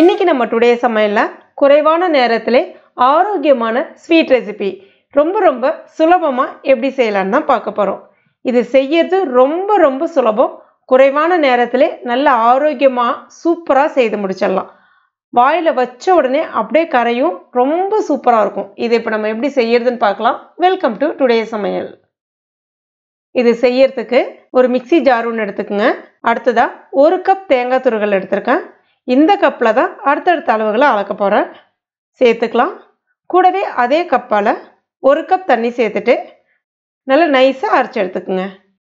இன்னைக்கு நம்ம டுடே சமையலில் குறைவான நேரத்தில் ஆரோக்கியமான ஸ்வீட் ரெசிபி ரொம்ப ரொம்ப சுலபமாக எப்படி செய்யலான்னு தான் பார்க்க போகிறோம் இது செய்யறது ரொம்ப ரொம்ப சுலபம் குறைவான நேரத்தில் நல்ல ஆரோக்கியமாக சூப்பராக செய்து முடிச்சிடலாம் வாயில் வச்ச உடனே அப்படியே கரையும் ரொம்ப சூப்பராக இருக்கும் இதை இப்போ நம்ம எப்படி செய்யறதுன்னு பார்க்கலாம் வெல்கம் டு டுடே சமையல் இது செய்யறதுக்கு ஒரு மிக்சி ஜார் ஒன்று எடுத்துக்கோங்க அடுத்ததாக ஒரு கப் தேங்காய் துருகல் எடுத்திருக்கேன் இந்த கப்பில் தான் அடுத்தடுத்த அளவுகளை அளக்க போகிறேன் சேர்த்துக்கலாம் கூடவே அதே கப்பால் ஒரு கப் தண்ணி சேர்த்துட்டு நல்லா நைஸாக அரைச்சி எடுத்துக்குங்க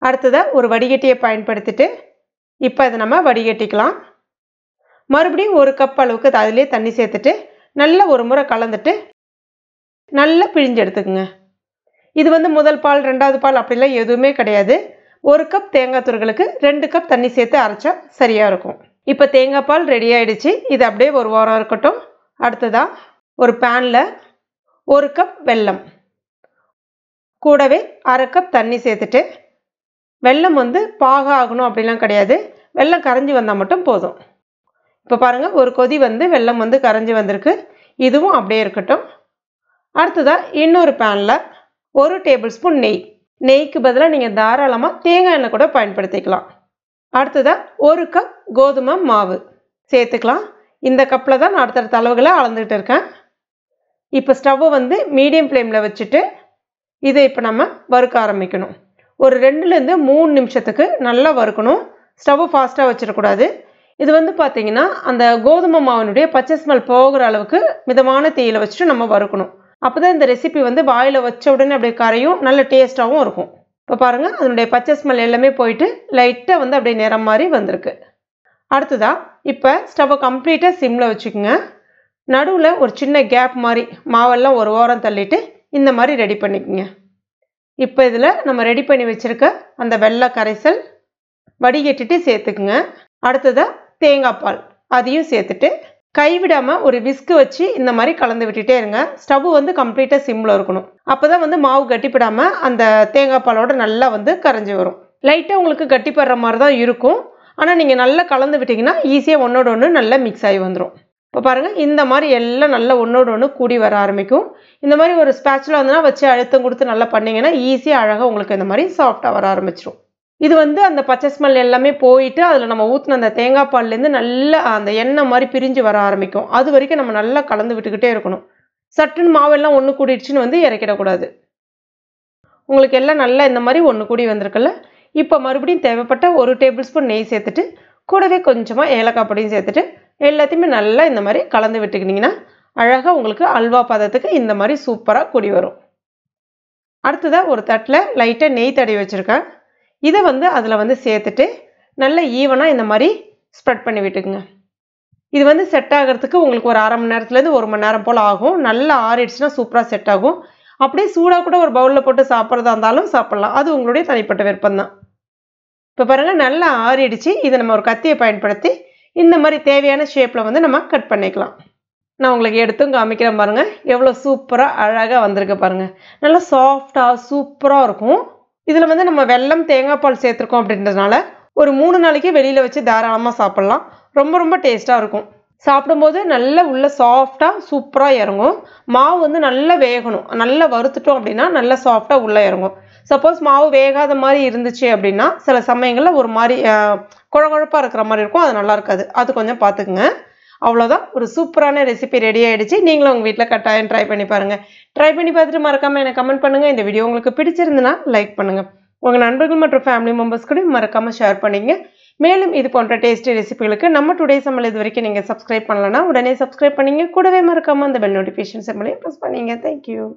அடுத்ததாக ஒரு வடிகட்டியை பயன்படுத்திட்டு இப்போ அதை நம்ம வடிகட்டிக்கலாம் மறுபடியும் ஒரு கப் அளவுக்கு அதுலேயே தண்ணி சேர்த்துட்டு நல்லா ஒரு முறை கலந்துட்டு நல்லா பிழிஞ்சு எடுத்துக்குங்க இது வந்து முதல் பால் ரெண்டாவது பால் அப்படிலாம் எதுவுமே கிடையாது ஒரு கப் தேங்காய் துருகளுக்கு ரெண்டு கப் தண்ணி சேர்த்து அரைச்சா சரியாக இருக்கும் இப்போ தேங்காய் பால் ரெடி ஆகிடுச்சு இது அப்படியே ஒரு வாரம் இருக்கட்டும் அடுத்ததாக ஒரு பேனில் ஒரு கப் வெல்லம் கூடவே அரை கப் தண்ணி சேர்த்துட்டு வெல்லம் வந்து பாக ஆகணும் அப்படிலாம் கிடையாது வெல்லம் கரைஞ்சி வந்தால் மட்டும் போதும் இப்போ பாருங்கள் ஒரு கொதி வந்து வெல்லம் வந்து கரைஞ்சி வந்திருக்கு இதுவும் அப்படியே இருக்கட்டும் அடுத்ததாக இன்னொரு பேனில் ஒரு டேபிள் ஸ்பூன் நெய் நெய்க்கு பதிலாக நீங்கள் தாராளமாக தேங்காய் எண்ணெய் கூட பயன்படுத்திக்கலாம் அடுத்ததாக ஒரு கப் கோதுமை மாவு சேர்த்துக்கலாம் இந்த கப்பில் தான் நான் அடுத்தடுத்த அளவுகளை அளந்துக்கிட்டு இருக்கேன் இப்போ ஸ்டவ்வை வந்து மீடியம் ஃப்ளேமில் வச்சுட்டு இதை இப்போ நம்ம வறுக்க ஆரம்பிக்கணும் ஒரு ரெண்டுலேருந்து மூணு நிமிஷத்துக்கு நல்லா வறுக்கணும் ஸ்டவ் ஃபாஸ்ட்டாக வச்சிடக்கூடாது இது வந்து பார்த்திங்கன்னா அந்த கோதுமை மாவினுடைய பச்சை ஸ்மெல் போகிற அளவுக்கு மிதமான தீயில் வச்சுட்டு நம்ம வறுக்கணும் அப்போ தான் இந்த ரெசிபி வந்து வாயில் வச்ச உடனே அப்படியே கரையும் நல்ல டேஸ்ட்டாகவும் இருக்கும் இப்போ பாருங்கள் அதனுடைய பச்சை ஸ்மெல் எல்லாமே போயிட்டு லைட்டாக வந்து அப்படியே நிறம் மாதிரி வந்திருக்கு அடுத்ததாக இப்போ ஸ்டவ்வை கம்ப்ளீட்டாக சிம்மில் வச்சுக்கோங்க நடுவில் ஒரு சின்ன கேப் மாதிரி மாவெல்லாம் ஒரு ஓரம் தள்ளிட்டு இந்த மாதிரி ரெடி பண்ணிக்கோங்க இப்போ இதில் நம்ம ரெடி பண்ணி வச்சுருக்க அந்த வெள்ளை கரைசல் வடிகட்டிட்டு சேர்த்துக்குங்க அடுத்ததாக தேங்காய் பால் அதையும் சேர்த்துட்டு கைவிடாமல் ஒரு விஸ்கு வச்சு இந்த மாதிரி கலந்து விட்டுட்டே இருங்க ஸ்டவ் வந்து கம்ப்ளீட்டாக சிம்மில் இருக்கணும் அப்போ தான் வந்து மாவு கட்டிப்படாமல் அந்த தேங்காய் பாலோட நல்லா வந்து கரைஞ்சி வரும் லைட்டாக உங்களுக்கு கட்டிப்படுற மாதிரி தான் இருக்கும் ஆனால் நீங்கள் நல்லா கலந்து விட்டிங்கன்னா ஈஸியாக ஒன்றோட ஒன்று நல்லா மிக்ஸ் ஆகி வந்துடும் இப்போ பாருங்கள் இந்த மாதிரி எல்லாம் நல்லா ஒன்றோட ஒன்று கூடி வர ஆரம்பிக்கும் இந்த மாதிரி ஒரு ஸ்பேச்சில் வந்துன்னா வச்சு அழுத்தம் கொடுத்து நல்லா பண்ணிங்கன்னா ஈஸியாக அழகாக உங்களுக்கு இந்த மாதிரி சாஃப்டாக வர ஆரம்பிச்சிடும் இது வந்து அந்த பச்சை ஸ்மெல் எல்லாமே போயிட்டு அதில் நம்ம ஊற்றின அந்த தேங்காய் பால்லேருந்து நல்லா அந்த எண்ணெய் மாதிரி பிரிஞ்சு வர ஆரம்பிக்கும் அது வரைக்கும் நம்ம நல்லா கலந்து விட்டுக்கிட்டே இருக்கணும் சட்டுன்னு மாவெல்லாம் ஒன்று கூடிடுச்சுன்னு வந்து இறக்கிடக்கூடாது உங்களுக்கு எல்லாம் நல்லா இந்த மாதிரி ஒன்று கூடி வந்திருக்குல்ல இப்போ மறுபடியும் தேவைப்பட்ட ஒரு டேபிள் ஸ்பூன் நெய் சேர்த்துட்டு கூடவே கொஞ்சமாக ஏலக்காய் பொடியும் சேர்த்துட்டு எல்லாத்தையுமே நல்லா இந்த மாதிரி கலந்து விட்டுக்கினீங்கன்னா அழகாக உங்களுக்கு அல்வா பதத்துக்கு இந்த மாதிரி சூப்பராக கூடி வரும் அடுத்ததாக ஒரு தட்டில் லைட்டாக நெய் தடவி வச்சுருக்கேன் இதை வந்து அதில் வந்து சேர்த்துட்டு நல்ல ஈவனாக இந்த மாதிரி ஸ்ப்ரெட் பண்ணி விட்டுக்குங்க இது வந்து செட் ஆகிறதுக்கு உங்களுக்கு ஒரு அரை மணி நேரத்துலேருந்து ஒரு மணி நேரம் போல் ஆகும் நல்லா ஆறிடுச்சுன்னா சூப்பராக செட் ஆகும் அப்படியே சூடாக கூட ஒரு பவுலில் போட்டு சாப்பிட்றதா இருந்தாலும் சாப்பிட்லாம் அது உங்களுடைய தனிப்பட்ட தான் இப்போ பாருங்கள் நல்லா ஆறிடுச்சு இதை நம்ம ஒரு கத்தியை பயன்படுத்தி இந்த மாதிரி தேவையான ஷேப்பில் வந்து நம்ம கட் பண்ணிக்கலாம் நான் உங்களுக்கு எடுத்தும் காமிக்கிறேன் பாருங்கள் எவ்வளோ சூப்பராக அழகாக வந்திருக்கு பாருங்கள் நல்லா சாஃப்டாக சூப்பராக இருக்கும் இதில் வந்து நம்ம வெள்ளம் தேங்காய் பால் சேர்த்துருக்கோம் அப்படின்றதுனால ஒரு மூணு நாளைக்கு வெளியில் வச்சு தாராளமாக சாப்பிட்லாம் ரொம்ப ரொம்ப டேஸ்ட்டாக இருக்கும் சாப்பிடும்போது நல்ல உள்ள சாஃப்டாக சூப்பராக இறங்கும் மாவு வந்து நல்லா வேகணும் நல்லா வறுத்துட்டோம் அப்படின்னா நல்லா சாஃப்டாக உள்ளே இறங்கும் சப்போஸ் மாவு வேகாத மாதிரி இருந்துச்சு அப்படின்னா சில சமயங்களில் ஒரு மாதிரி குழ குழப்பாக இருக்கிற மாதிரி இருக்கும் அது நல்லா இருக்காது அது கொஞ்சம் பார்த்துக்குங்க அவ்வளோதான் ஒரு சூப்பரான ரெசிபி ரெடி ஆகிடுச்சு நீங்களும் உங்கள் வீட்டில் கட்டாயம் ட்ரை பண்ணி பாருங்கள் ட்ரை பண்ணி பார்த்துட்டு மறக்காமல் எனக்கு கமெண்ட் பண்ணுங்கள் இந்த வீடியோ உங்களுக்கு பிடிச்சிருந்துன்னா லைக் பண்ணுங்கள் உங்கள் நண்பர்கள் மற்றும் ஃபேமிலி மெம்பர்ஸ் கூட மறக்காமல் ஷேர் பண்ணிங்க மேலும் இது போன்ற டேஸ்டி ரெசிபிகளுக்கு நம்ம டுடே சம்பளம் இது வரைக்கும் நீங்கள் சப்ஸ்கிரைப் பண்ணலன்னா உடனே சப்ஸ்கிரைப் பண்ணிங்க கூடவே மறக்காமல் அந்த பெல் நோட்டிஃபிகேஷன் சம்பளையும் ப்ரெஸ் பண்ணிங்க தேங்க்யூ